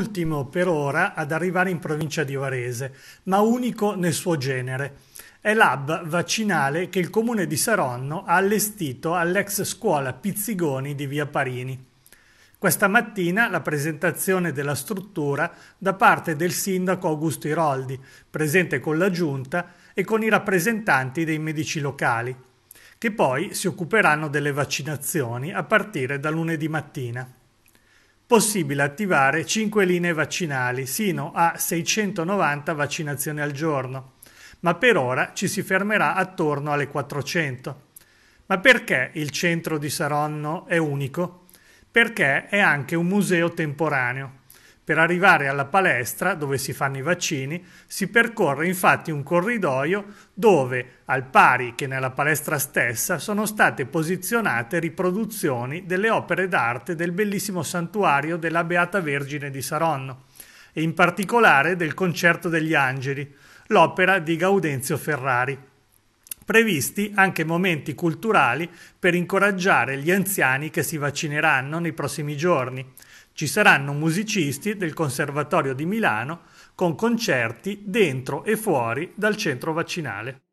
ultimo per ora ad arrivare in provincia di Varese, ma unico nel suo genere. È l'hub vaccinale che il comune di Saronno ha allestito all'ex scuola Pizzigoni di via Parini. Questa mattina la presentazione della struttura da parte del sindaco Augusto Iroldi, presente con la giunta e con i rappresentanti dei medici locali, che poi si occuperanno delle vaccinazioni a partire da lunedì mattina possibile attivare 5 linee vaccinali sino a 690 vaccinazioni al giorno, ma per ora ci si fermerà attorno alle 400. Ma perché il centro di Saronno è unico? Perché è anche un museo temporaneo, per arrivare alla palestra dove si fanno i vaccini si percorre infatti un corridoio dove, al pari che nella palestra stessa, sono state posizionate riproduzioni delle opere d'arte del bellissimo santuario della Beata Vergine di Saronno e in particolare del Concerto degli Angeli, l'opera di Gaudenzio Ferrari previsti anche momenti culturali per incoraggiare gli anziani che si vaccineranno nei prossimi giorni. Ci saranno musicisti del Conservatorio di Milano con concerti dentro e fuori dal centro vaccinale.